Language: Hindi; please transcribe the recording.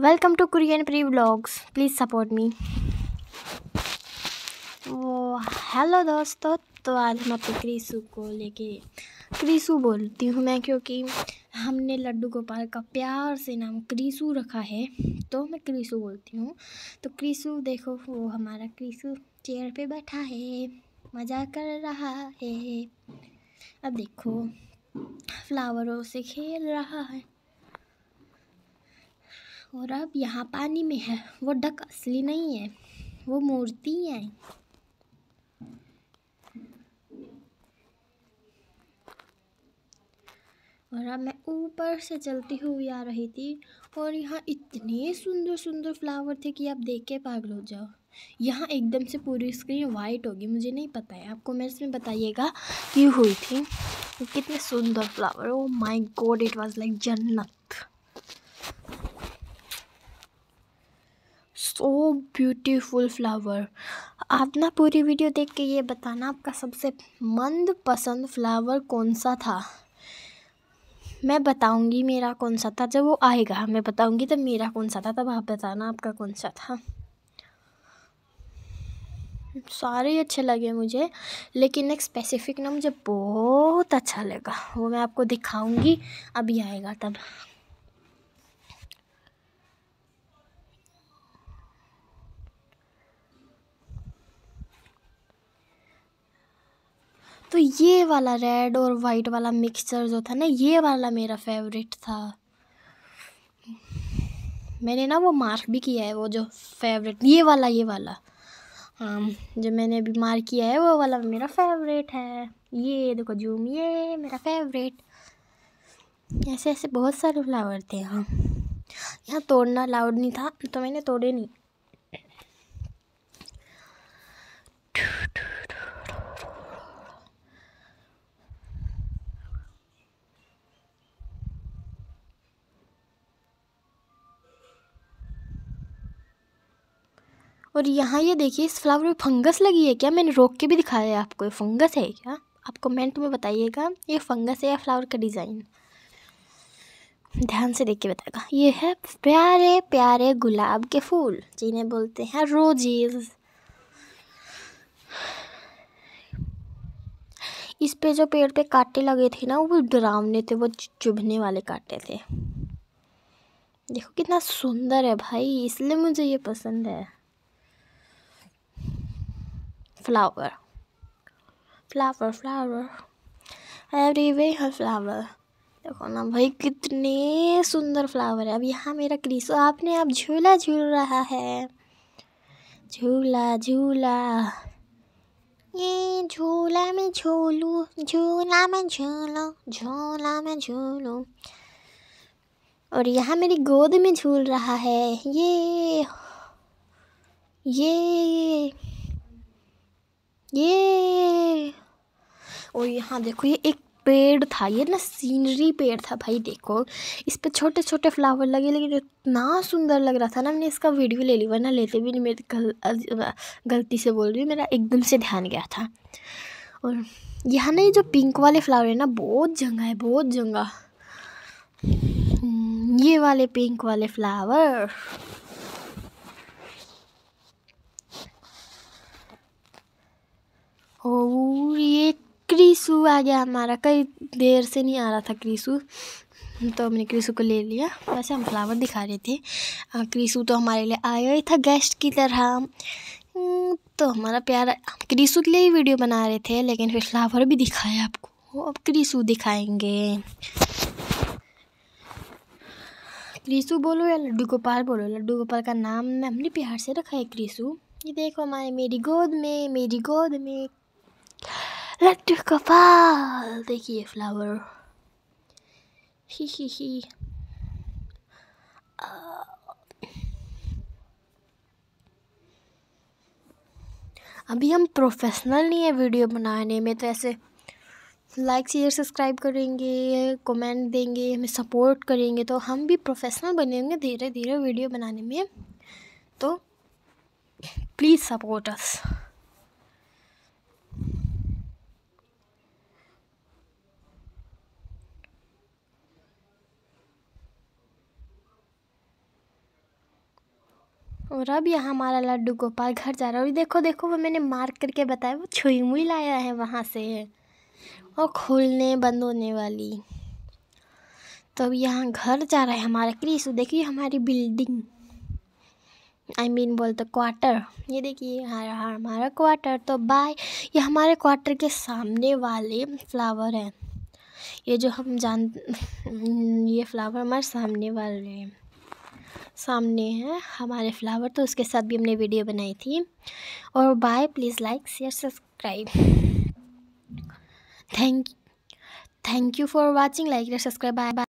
Welcome to Kurian pre blogs please support me वो हेलो दोस्तों तो आज हम अपने क्रीसु को लेके क्रीसु बोलती हूँ मैं क्योंकि हमने लड्डू गोपाल का प्यार से नाम क्रीसु रखा है तो मैं क्रीसु बोलती हूँ तो क्रीसु देखो वो हमारा क्रीसु चेयर पे बैठा है मज़ा कर रहा है अब देखो फ्लावरों से खेल रहा है और अब यहाँ पानी में है वो डक असली नहीं है वो मूर्ति है और अब मैं ऊपर से चलती हुई आ रही थी और यहाँ इतने सुंदर सुंदर फ्लावर थे कि आप देख के पागल हो जाओ यहाँ एकदम से पूरी स्क्रीन वाइट होगी मुझे नहीं पता है आप कमेंट्स में बताइएगा कि हुई थी कितने सुंदर flower oh my god it was like जन्नत सो ब्यूटीफुल फ्लावर आप ना पूरी वीडियो देख के ये बताना आपका सबसे मंद पसंद फ्लावर कौन सा था मैं बताऊंगी मेरा कौन सा था जब वो आएगा मैं बताऊंगी तब मेरा कौन सा था तब आप बताना आपका कौन सा था सारे ही अच्छे लगे मुझे लेकिन एक स्पेसिफिक ना मुझे बहुत अच्छा लगा वो मैं आपको दिखाऊंगी अभी आएगा तब तो ये वाला रेड और वाइट वाला मिक्सचर जो था ना ये वाला मेरा फेवरेट था मैंने ना वो मार्क भी किया है वो जो फेवरेट ये वाला ये वाला हाँ जो मैंने अभी मार्क किया है वो वाला मेरा फेवरेट है ये देखो जूम ये मेरा फेवरेट ऐसे ऐसे बहुत सारे फ्लावर थे हाँ यहाँ तोड़ना अलाउड नहीं था तो मैंने तोड़े नहीं और यहाँ ये देखिए इस फ्लावर में फंगस लगी है क्या मैंने रोक के भी दिखाया है आपको ये फंगस है क्या आप कमेंट में बताइएगा ये फंगस है या फ्लावर का डिज़ाइन ध्यान से देख के बताएगा ये है प्यारे प्यारे गुलाब के फूल जिन्हें बोलते हैं रोजेज इस पे जो पेड़ पे कांटे लगे थे ना वो डरावने थे वो चुभने वाले कांटे थे देखो कितना सुंदर है भाई इसलिए मुझे ये पसंद है flower flower flower एवरीवेयर है फ्लावर देखो ना भाई कितने सुंदर फ्लावर है अब यहाँ मेरा क्रीसो तो आपने आप झूला झूल रहा है झूला झूला ये झूला में झूलू झूला में झूलो झूला में झूलू और यहाँ मेरी गोद में झूल रहा है ये ये ये और यहाँ देखो ये एक पेड़ था ये ना सीनरी पेड़ था भाई देखो इस पर छोटे छोटे फ्लावर लगे लेकिन इतना सुंदर लग रहा था ना मैंने इसका वीडियो ले ली वरना लेते भी नहीं मेरी गल, गलती से बोल रही मेरा एकदम से ध्यान गया था और यहाँ ना ये जो पिंक वाले फ्लावर है ना बहुत जंगा है बहुत जंगा हम्म, ये वाले पिंक वाले फ्लावर और ये क्रिसु आ गया हमारा कई देर से नहीं आ रहा था क्रिसु तो हमने क्रिसु को ले लिया वैसे हम फ्लावर दिखा रहे थे क्रिसु तो हमारे लिए आया ही था गेस्ट की तरह हम्म, तो हमारा प्यारा क्रिसु के लिए ही वीडियो बना रहे थे लेकिन फिर फ्लावर भी दिखाया आपको अब क्रिसु दिखाएंगे क्रिसु बोलो या लड्डू गोपाल बोलो लड्डू गोपाल का नाम हमने प्यार से रखा है क्रिसु ये देखो हमारे मेरी गोद में मेरी गोद में Let us go far, flower. He he he. Uh, अभी हम प्रोफेशनल नहीं है वीडियो बनाने में तो ऐसे लाइक शेयर सब्सक्राइब करेंगे कमेंट देंगे हमें सपोर्ट करेंगे तो हम भी प्रोफेशनल बनेंगे धीरे धीरे वीडियो बनाने में तो प्लीज़ सपोर्ट अस और अब यहाँ हमारा लड्डू गोपाल घर जा रहा है और देखो देखो वो मैंने मार्क करके बताया वो छुई मुई लाया है वहाँ से और खोलने बंद होने वाली तो अब यहाँ घर जा रहा है हमारा क्रीसु देखिए हमारी building I I mean mean, बोलते क्वार्टर ये देखिए हमारा क्वार्टर तो बाय ये हमारे क्वार्टर के सामने वाले फ्लावर हैं ये जो हम जान ये फ्लावर हमारे सामने वाले हैं सामने है हमारे फ्लावर तो उसके साथ भी हमने वीडियो बनाई थी और bye please like share subscribe thank thank you for watching like subscribe bye bye